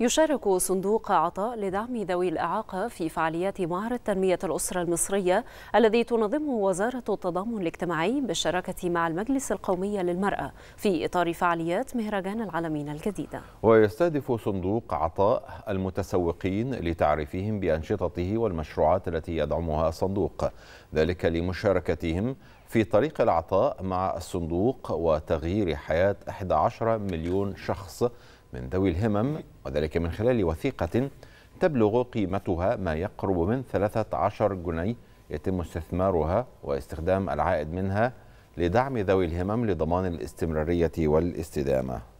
يشارك صندوق عطاء لدعم ذوي الإعاقة في فعاليات معرض تنمية الأسرة المصرية الذي تنظمه وزارة التضامن الاجتماعي بالشراكة مع المجلس القومي للمرأة في إطار فعاليات مهرجان العالمين الجديدة ويستهدف صندوق عطاء المتسوقين لتعريفهم بأنشطته والمشروعات التي يدعمها الصندوق ذلك لمشاركتهم في طريق العطاء مع الصندوق وتغيير حياة 11 مليون شخص من ذوي الهمم وذلك من خلال وثيقة تبلغ قيمتها ما يقرب من 13 جنيه يتم استثمارها واستخدام العائد منها لدعم ذوي الهمم لضمان الاستمرارية والاستدامة